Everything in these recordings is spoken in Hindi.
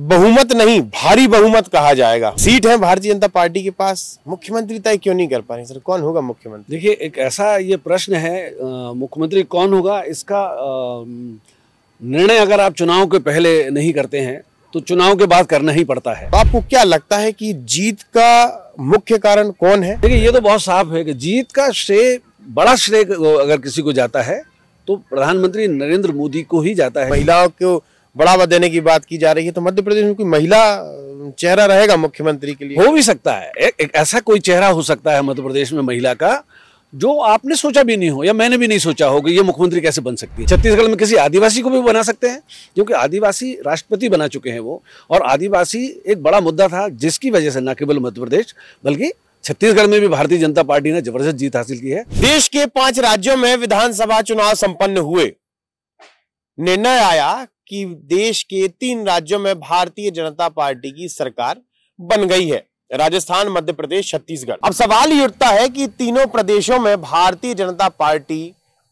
बहुमत नहीं भारी बहुमत कहा जाएगा सीट है भारतीय जनता पार्टी के पास मुख्यमंत्री तय क्यों नहीं कर पा रहे सर कौन होगा मुख्यमंत्री देखिए एक ऐसा ये प्रश्न है मुख्यमंत्री कौन होगा इसका निर्णय अगर आप चुनाव के पहले नहीं करते हैं तो चुनाव के बाद करना ही पड़ता है आपको क्या लगता है कि जीत का मुख्य कारण कौन है देखिए ये तो बहुत साफ है कि जीत का श्रेय बड़ा श्रेय अगर किसी को जाता है तो प्रधानमंत्री नरेंद्र मोदी को ही जाता है महिलाओं को बढ़ावा देने की बात की जा रही है तो मध्य प्रदेश में कोई महिला चेहरा रहेगा मुख्यमंत्री के लिए हो भी सकता है एक, एक ऐसा कोई चेहरा हो सकता है मध्य प्रदेश में महिला का जो आपने सोचा भी नहीं हो या मैंने भी नहीं सोचा हो कि ये मुख्यमंत्री कैसे बन सकती है छत्तीसगढ़ में किसी आदिवासी को भी बना सकते हैं क्योंकि आदिवासी राष्ट्रपति बना चुके हैं वो और आदिवासी एक बड़ा मुद्दा था जिसकी वजह से न केवल मध्य प्रदेश बल्कि छत्तीसगढ़ में भी भारतीय जनता पार्टी ने जबरदस्त जीत हासिल की है देश के पांच राज्यों में विधानसभा चुनाव संपन्न हुए निर्णय आया कि देश के तीन राज्यों में भारतीय जनता पार्टी की सरकार बन गई है राजस्थान मध्य प्रदेश छत्तीसगढ़ अब सवाल ये उठता है कि तीनों प्रदेशों में भारतीय जनता पार्टी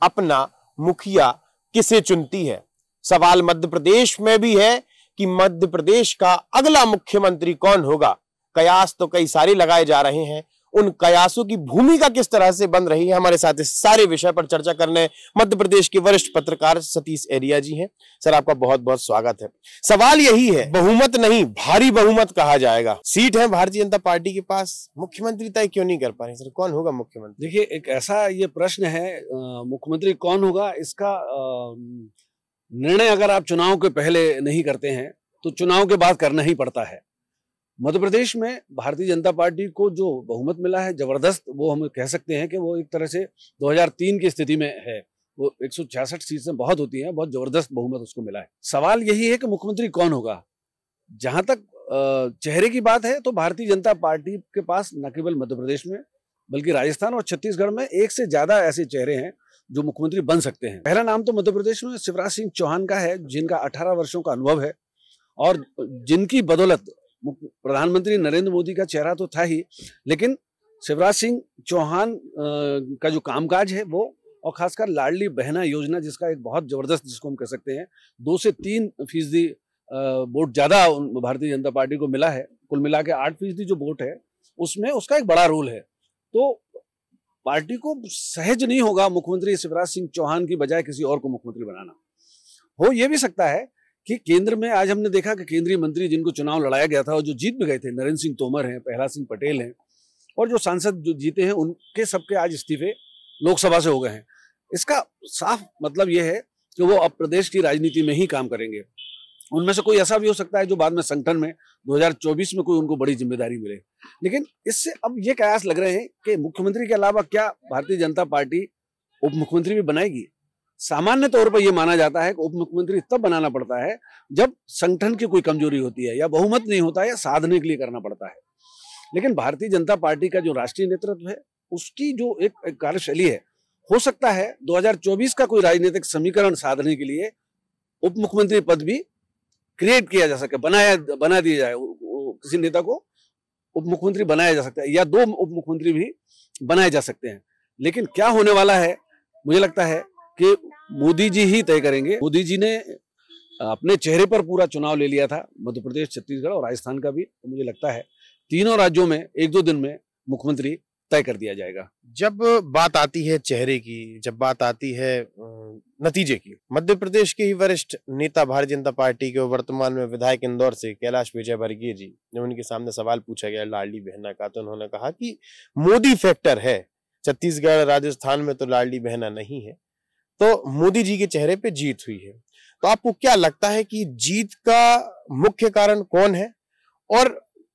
अपना मुखिया किसे चुनती है सवाल मध्य प्रदेश में भी है कि मध्य प्रदेश का अगला मुख्यमंत्री कौन होगा कयास तो कई सारे लगाए जा रहे हैं उन कयासों की भूमिका किस तरह से बन रही है हमारे साथ इस सारे विषय पर चर्चा करने मध्य प्रदेश के वरिष्ठ पत्रकार सतीश एरिया जी हैं सर आपका बहुत बहुत स्वागत है सवाल यही है बहुमत नहीं भारी बहुमत कहा जाएगा सीट है भारतीय जनता पार्टी के पास मुख्यमंत्री तय क्यों नहीं कर पा रहे सर कौन होगा मुख्यमंत्री देखिए एक ऐसा ये प्रश्न है मुख्यमंत्री कौन होगा इसका निर्णय अगर आप चुनाव के पहले नहीं करते हैं तो चुनाव के बाद करना ही पड़ता है मध्य प्रदेश में भारतीय जनता पार्टी को जो बहुमत मिला है जबरदस्त वो हम कह सकते हैं कि वो एक तरह से 2003 की स्थिति में है वो एक सीटें बहुत होती हैं बहुत जबरदस्त बहुमत उसको मिला है सवाल यही है कि मुख्यमंत्री कौन होगा जहां तक चेहरे की बात है तो भारतीय जनता पार्टी के पास न केवल मध्य प्रदेश में बल्कि राजस्थान और छत्तीसगढ़ में एक से ज्यादा ऐसे चेहरे हैं जो मुख्यमंत्री बन सकते हैं पहला नाम तो मध्य प्रदेश में शिवराज सिंह चौहान का है जिनका 18 वर्षों का अनुभव है और जिनकी बदौलत प्रधानमंत्री नरेंद्र मोदी का चेहरा तो था ही लेकिन शिवराज सिंह चौहान का जो कामकाज है वो और खासकर लाडली बहना योजना जिसका एक बहुत ज़बरदस्त जिसको हम कह सकते हैं दो से तीन फीसदी वोट ज़्यादा भारतीय जनता पार्टी को मिला है कुल मिला के आठ फीसदी जो वोट है उसमें उसका एक बड़ा रोल है तो पार्टी को सहज नहीं होगा मुख्यमंत्री शिवराज सिंह चौहान की बजाय किसी और को मुख्यमंत्री बनाना हो ये भी सकता है कि केंद्र में आज हमने देखा कि केंद्रीय मंत्री जिनको चुनाव लड़ाया गया था और जो जीत भी गए थे नरेंद्र सिंह तोमर हैं प्रहलाद सिंह पटेल हैं और जो सांसद जो जीते हैं उनके सबके आज इस्तीफे लोकसभा से हो गए हैं इसका साफ मतलब यह है कि वो अब प्रदेश की राजनीति में ही काम करेंगे उनमें से कोई ऐसा भी हो सकता है जो बाद में संगठन में 2024 में कोई उनको बड़ी जिम्मेदारी मिले लेकिन इससे अब ये कयास लग रहे हैं कि मुख्यमंत्री के अलावा क्या भारतीय जनता पार्टी उप मुख्यमंत्री भी बनाएगी सामान्य तौर पर यह माना जाता है कि उप मुख्यमंत्री तब बनाना पड़ता है जब संगठन की कोई कमजोरी होती है या बहुमत नहीं होता है या साधने के लिए करना पड़ता है लेकिन भारतीय जनता पार्टी का जो राष्ट्रीय नेतृत्व है उसकी जो एक, एक कार्यशैली है हो सकता है 2024 का कोई राजनीतिक समीकरण साधने के लिए उप मुख्यमंत्री पद भी क्रिएट किया जा सके बनाया बना दिया जाए किसी नेता को उप मुख्यमंत्री बनाया जा सकता है या दो उप मुख्यमंत्री भी बनाए जा सकते हैं लेकिन क्या होने वाला है मुझे लगता है कि मोदी जी ही तय करेंगे मोदी जी ने अपने चेहरे पर पूरा चुनाव ले लिया था मध्य प्रदेश छत्तीसगढ़ और राजस्थान का भी तो मुझे लगता है तीनों राज्यों में एक दो दिन में मुख्यमंत्री तय कर दिया जाएगा जब बात आती है चेहरे की जब बात आती है नतीजे की मध्य प्रदेश के ही वरिष्ठ नेता भारतीय जनता पार्टी के वर्तमान में विधायक इंदौर से कैलाश विजय वर्गीय जी जब उनके सामने सवाल पूछा गया लाडली बहना का तो उन्होंने कहा कि मोदी फैक्टर है छत्तीसगढ़ राजस्थान में तो लाडली बहना नहीं है तो मोदी जी के चेहरे पे जीत हुई है तो आपको क्या लगता है कि जीत का मुख्य कारण कौन है और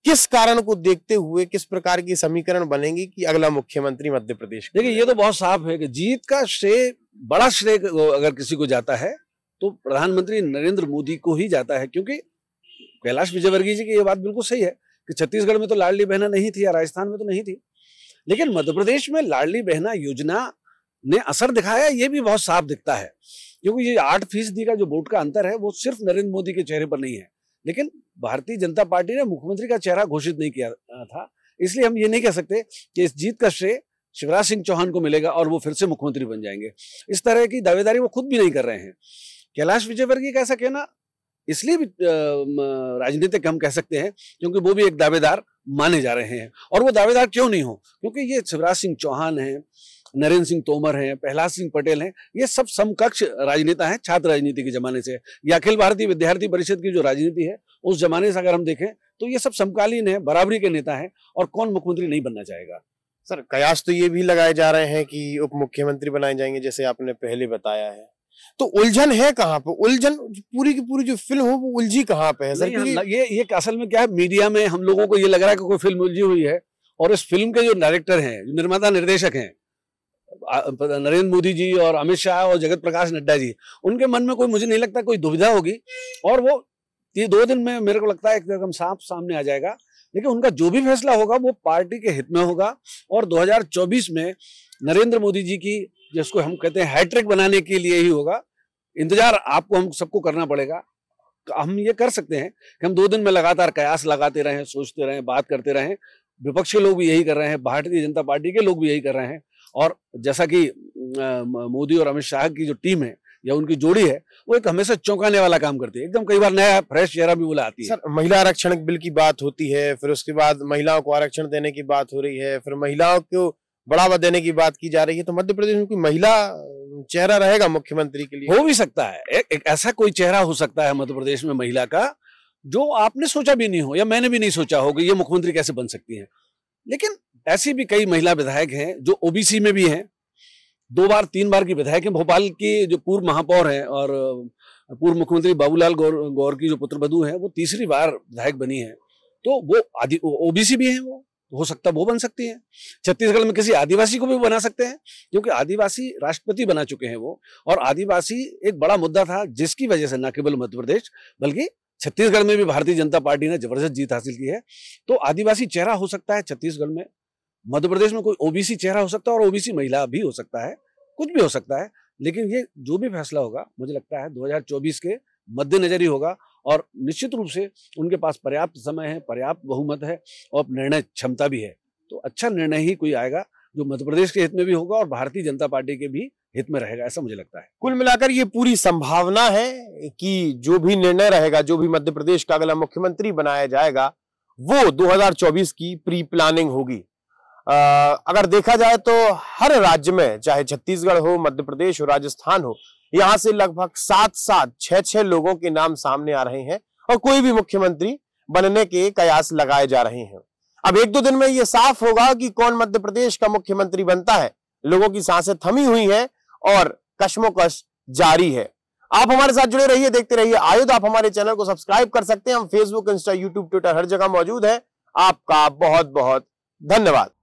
किस कारण को देखते हुए किस प्रकार की समीकरण बनेंगे कि अगला मुख्यमंत्री मध्य प्रदेश देखिए ये तो बहुत साफ है कि जीत का श्रेय बड़ा श्रेय अगर किसी को जाता है तो प्रधानमंत्री नरेंद्र मोदी को ही जाता है क्योंकि कैलाश विजयवर्गीय जी की ये बात बिल्कुल सही है कि छत्तीसगढ़ में तो लाडली बहना नहीं थी या राजस्थान में तो नहीं थी लेकिन मध्य प्रदेश में लाडली बहना योजना ने असर दिखाया ये भी बहुत साफ दिखता है क्योंकि ये आठ फीसदी का जो वोट का अंतर है वो सिर्फ नरेंद्र मोदी के चेहरे पर नहीं है लेकिन भारतीय जनता पार्टी ने मुख्यमंत्री का चेहरा घोषित नहीं किया था इसलिए हम ये नहीं कह सकते कि इस जीत का श्रेय शिवराज सिंह चौहान को मिलेगा और वो फिर से मुख्यमंत्री बन जाएंगे इस तरह की दावेदारी वो खुद भी नहीं कर रहे हैं कैलाश विजयवर्गीय का ऐसा कहना इसलिए भी राजनीतिक हम कह सकते हैं क्योंकि वो भी एक दावेदार माने जा रहे हैं और वो दावेदार क्यों नहीं हो क्योंकि ये शिवराज सिंह चौहान हैं नरेंद्र सिंह तोमर हैं प्रहलाद सिंह पटेल हैं ये सब समकक्ष राजनेता हैं छात्र राजनीति के जमाने से या अखिल भारतीय विद्यार्थी परिषद की जो राजनीति है उस जमाने से अगर हम देखें तो ये सब समकालीन है बराबरी के नेता हैं और कौन मुख्यमंत्री नहीं बनना चाहेगा सर कयास तो ये भी लगाए जा रहे हैं कि उप मुख्यमंत्री बनाए जाएंगे जैसे आपने पहले बताया है तो उलझन है कहाँ पे उलझन पूरी की पूरी जो फिल्म हो वो उलझी कहाँ पे है सर ये ये असल में क्या है मीडिया में हम लोगों को ये लग रहा है कि कोई फिल्म उलझी हुई है और इस फिल्म के जो डायरेक्टर हैं जो निर्माता निर्देशक हैं नरेंद्र मोदी जी और अमित शाह और जगत प्रकाश नड्डा जी उनके मन में कोई मुझे नहीं लगता कोई दुविधा होगी और वो ये दो दिन में मेरे को लगता है एकदम साफ सामने आ जाएगा लेकिन उनका जो भी फैसला होगा वो पार्टी के हित में होगा और 2024 में नरेंद्र मोदी जी की जिसको हम कहते हैं हैट्रिक बनाने के लिए ही होगा इंतजार आपको हम सबको करना पड़ेगा तो हम ये कर सकते हैं कि हम दो दिन में लगातार कयास लगाते रहें सोचते रहें बात करते रहें विपक्ष के लोग भी यही कर रहे हैं भारतीय जनता पार्टी के लोग भी यही कर रहे हैं और जैसा कि मोदी और अमित शाह की जो टीम है या उनकी जोड़ी है वो एक हमेशा चौंकाने वाला काम करती है एकदम कई बार नया फ्रेश चेहरा भी आती है सर महिला आरक्षण बिल की बात होती है फिर उसके बाद महिलाओं को आरक्षण देने की बात हो रही है फिर महिलाओं को बढ़ावा देने की बात की जा रही है तो मध्य प्रदेश में कोई महिला चेहरा रहेगा मुख्यमंत्री के लिए हो भी सकता है एक, एक ऐसा कोई चेहरा हो सकता है मध्य प्रदेश में महिला का जो आपने सोचा भी नहीं हो या मैंने भी नहीं सोचा हो कि ये मुख्यमंत्री कैसे बन सकती है लेकिन ऐसी भी कई महिला विधायक हैं जो ओबीसी में भी हैं दो बार तीन बार की विधायक हैं भोपाल की जो पूर्व महापौर हैं और पूर्व मुख्यमंत्री बाबूलाल गौर गौर की जो पुत्र बधु हैं वो तीसरी बार विधायक बनी है तो वो आदि ओबीसी भी हैं वो हो सकता वो बन सकती हैं छत्तीसगढ़ में किसी आदिवासी को भी बना सकते हैं क्योंकि आदिवासी राष्ट्रपति बना चुके हैं वो और आदिवासी एक बड़ा मुद्दा था जिसकी वजह से न केवल मध्य प्रदेश बल्कि छत्तीसगढ़ में भी भारतीय जनता पार्टी ने जबरदस्त जीत हासिल की है तो आदिवासी चेहरा हो सकता है छत्तीसगढ़ में मध्य प्रदेश में कोई ओबीसी चेहरा हो सकता है और ओबीसी महिला भी हो सकता है कुछ भी हो सकता है लेकिन ये जो भी फैसला होगा मुझे लगता है 2024 के मद्देनजर ही होगा और निश्चित रूप से उनके पास पर्याप्त समय है पर्याप्त बहुमत है और निर्णय क्षमता भी है तो अच्छा निर्णय ही कोई आएगा जो मध्य प्रदेश के हित में भी होगा और भारतीय जनता पार्टी के भी हित में रहेगा ऐसा मुझे लगता है कुल मिलाकर ये पूरी संभावना है कि जो भी निर्णय रहेगा जो भी मध्य प्रदेश का अगला मुख्यमंत्री बनाया जाएगा वो 2024 की प्री प्लानिंग होगी अगर देखा जाए तो हर राज्य में चाहे छत्तीसगढ़ हो मध्य प्रदेश हो राजस्थान हो यहाँ से लगभग सात सात छह छह लोगों के नाम सामने आ रहे हैं और कोई भी मुख्यमंत्री बनने के कयास लगाए जा रहे हैं अब एक दो दिन में ये साफ होगा कि कौन मध्य प्रदेश का मुख्यमंत्री बनता है लोगों की सांसें थमी हुई हैं और कशमोकश जारी है आप हमारे साथ जुड़े रहिए देखते रहिए आयुध आप हमारे चैनल को सब्सक्राइब कर सकते हैं हम फेसबुक इंस्टा यूट्यूब ट्विटर हर जगह मौजूद है आपका बहुत बहुत धन्यवाद